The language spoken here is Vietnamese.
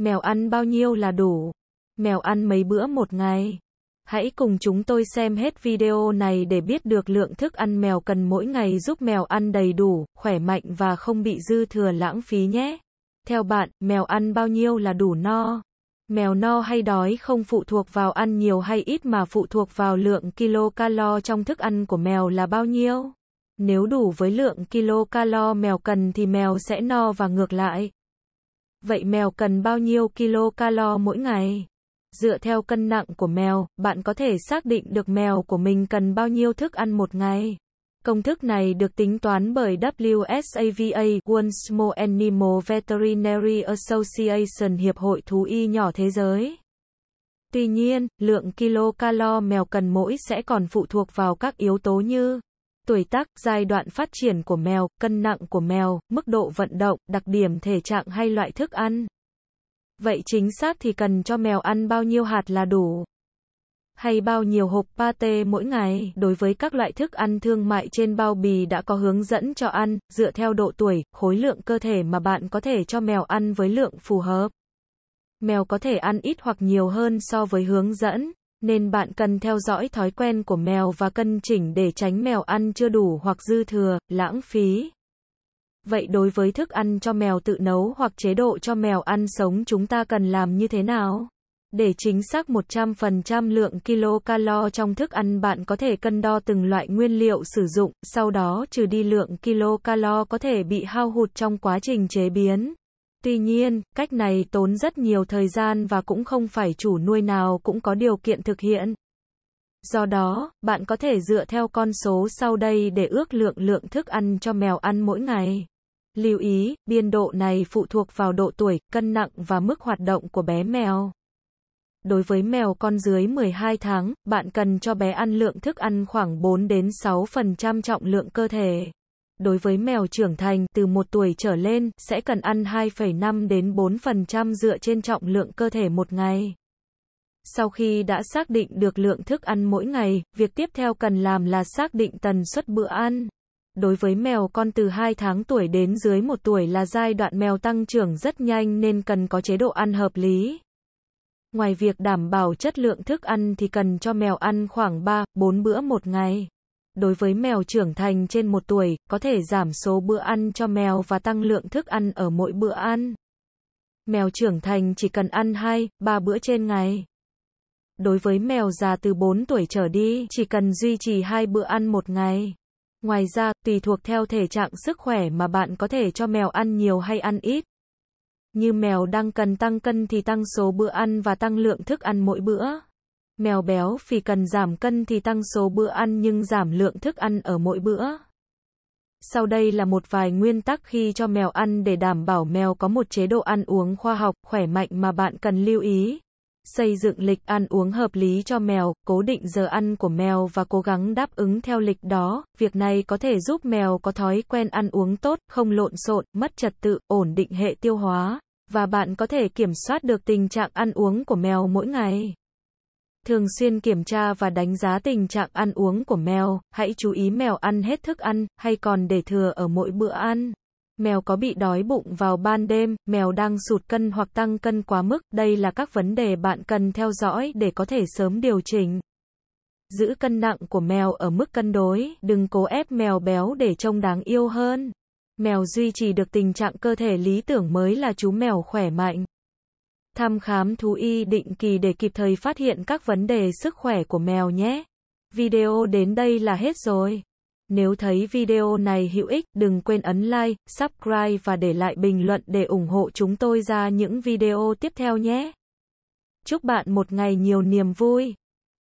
Mèo ăn bao nhiêu là đủ? Mèo ăn mấy bữa một ngày? Hãy cùng chúng tôi xem hết video này để biết được lượng thức ăn mèo cần mỗi ngày giúp mèo ăn đầy đủ, khỏe mạnh và không bị dư thừa lãng phí nhé. Theo bạn, mèo ăn bao nhiêu là đủ no? Mèo no hay đói không phụ thuộc vào ăn nhiều hay ít mà phụ thuộc vào lượng kilocalo trong thức ăn của mèo là bao nhiêu. Nếu đủ với lượng kilocalo mèo cần thì mèo sẽ no và ngược lại. Vậy mèo cần bao nhiêu kilo calo mỗi ngày? Dựa theo cân nặng của mèo, bạn có thể xác định được mèo của mình cần bao nhiêu thức ăn một ngày. Công thức này được tính toán bởi WSAVA, World Small Animal Veterinary Association Hiệp hội Thú y nhỏ thế giới. Tuy nhiên, lượng kilo calo mèo cần mỗi sẽ còn phụ thuộc vào các yếu tố như tuổi tác, giai đoạn phát triển của mèo, cân nặng của mèo, mức độ vận động, đặc điểm thể trạng hay loại thức ăn. Vậy chính xác thì cần cho mèo ăn bao nhiêu hạt là đủ? Hay bao nhiêu hộp pate mỗi ngày? Đối với các loại thức ăn thương mại trên bao bì đã có hướng dẫn cho ăn, dựa theo độ tuổi, khối lượng cơ thể mà bạn có thể cho mèo ăn với lượng phù hợp. Mèo có thể ăn ít hoặc nhiều hơn so với hướng dẫn nên bạn cần theo dõi thói quen của mèo và cân chỉnh để tránh mèo ăn chưa đủ hoặc dư thừa, lãng phí. Vậy đối với thức ăn cho mèo tự nấu hoặc chế độ cho mèo ăn sống chúng ta cần làm như thế nào? Để chính xác 100% lượng kilocalo trong thức ăn bạn có thể cân đo từng loại nguyên liệu sử dụng, sau đó trừ đi lượng kilocalo có thể bị hao hụt trong quá trình chế biến. Tuy nhiên, cách này tốn rất nhiều thời gian và cũng không phải chủ nuôi nào cũng có điều kiện thực hiện. Do đó, bạn có thể dựa theo con số sau đây để ước lượng lượng thức ăn cho mèo ăn mỗi ngày. Lưu ý, biên độ này phụ thuộc vào độ tuổi, cân nặng và mức hoạt động của bé mèo. Đối với mèo con dưới 12 tháng, bạn cần cho bé ăn lượng thức ăn khoảng 4 đến 6% trọng lượng cơ thể. Đối với mèo trưởng thành từ 1 tuổi trở lên, sẽ cần ăn 2,5 đến 4% dựa trên trọng lượng cơ thể một ngày. Sau khi đã xác định được lượng thức ăn mỗi ngày, việc tiếp theo cần làm là xác định tần suất bữa ăn. Đối với mèo con từ 2 tháng tuổi đến dưới 1 tuổi là giai đoạn mèo tăng trưởng rất nhanh nên cần có chế độ ăn hợp lý. Ngoài việc đảm bảo chất lượng thức ăn thì cần cho mèo ăn khoảng 3, 4 bữa một ngày. Đối với mèo trưởng thành trên một tuổi, có thể giảm số bữa ăn cho mèo và tăng lượng thức ăn ở mỗi bữa ăn. Mèo trưởng thành chỉ cần ăn 2, 3 bữa trên ngày. Đối với mèo già từ 4 tuổi trở đi, chỉ cần duy trì 2 bữa ăn một ngày. Ngoài ra, tùy thuộc theo thể trạng sức khỏe mà bạn có thể cho mèo ăn nhiều hay ăn ít. Như mèo đang cần tăng cân thì tăng số bữa ăn và tăng lượng thức ăn mỗi bữa. Mèo béo phì cần giảm cân thì tăng số bữa ăn nhưng giảm lượng thức ăn ở mỗi bữa. Sau đây là một vài nguyên tắc khi cho mèo ăn để đảm bảo mèo có một chế độ ăn uống khoa học, khỏe mạnh mà bạn cần lưu ý. Xây dựng lịch ăn uống hợp lý cho mèo, cố định giờ ăn của mèo và cố gắng đáp ứng theo lịch đó. Việc này có thể giúp mèo có thói quen ăn uống tốt, không lộn xộn, mất trật tự, ổn định hệ tiêu hóa và bạn có thể kiểm soát được tình trạng ăn uống của mèo mỗi ngày thường xuyên kiểm tra và đánh giá tình trạng ăn uống của mèo, hãy chú ý mèo ăn hết thức ăn, hay còn để thừa ở mỗi bữa ăn. Mèo có bị đói bụng vào ban đêm, mèo đang sụt cân hoặc tăng cân quá mức, đây là các vấn đề bạn cần theo dõi để có thể sớm điều chỉnh. Giữ cân nặng của mèo ở mức cân đối, đừng cố ép mèo béo để trông đáng yêu hơn. Mèo duy trì được tình trạng cơ thể lý tưởng mới là chú mèo khỏe mạnh. Thăm khám thú y định kỳ để kịp thời phát hiện các vấn đề sức khỏe của mèo nhé. Video đến đây là hết rồi. Nếu thấy video này hữu ích, đừng quên ấn like, subscribe và để lại bình luận để ủng hộ chúng tôi ra những video tiếp theo nhé. Chúc bạn một ngày nhiều niềm vui.